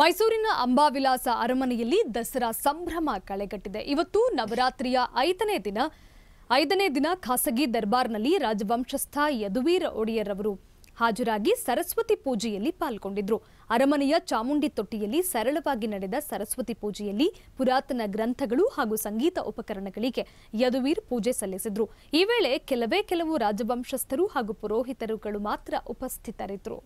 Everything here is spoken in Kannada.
ಮೈಸೂರಿನ ಅಂಬಾವಿಲಾಸ ಅರಮನೆಯಲ್ಲಿ ದಸರಾ ಸಂಭ್ರಮ ಕಳೆಗಟ್ಟಿದೆ ಇವತ್ತು ನವರಾತ್ರಿಯ ಐದನೇ ದಿನ ಐದನೇ ದಿನ ಖಾಸಗಿ ದರ್ಬಾರ್ನಲ್ಲಿ ರಾಜವಂಶಸ್ಥ ಯದುವೀರ್ ಒಡೆಯರ್ ಅವರು ಹಾಜರಾಗಿ ಸರಸ್ವತಿ ಪೂಜೆಯಲ್ಲಿ ಪಾಲ್ಗೊಂಡಿದ್ರು ಅರಮನೆಯ ಚಾಮುಂಡಿ ತೊಟ್ಟಿಯಲ್ಲಿ ಸರಳವಾಗಿ ನಡೆದ ಸರಸ್ವತಿ ಪೂಜೆಯಲ್ಲಿ ಪುರಾತನ ಗ್ರಂಥಗಳು ಹಾಗೂ ಸಂಗೀತ ಉಪಕರಣಗಳಿಗೆ ಯದುವೀರ್ ಪೂಜೆ ಸಲ್ಲಿಸಿದ್ರು ಈ ವೇಳೆ ಕೆಲವೇ ಕೆಲವು ರಾಜವಂಶಸ್ಥರು ಹಾಗೂ ಪುರೋಹಿತರುಗಳು ಮಾತ್ರ ಉಪಸ್ಥಿತರಿದ್ದರು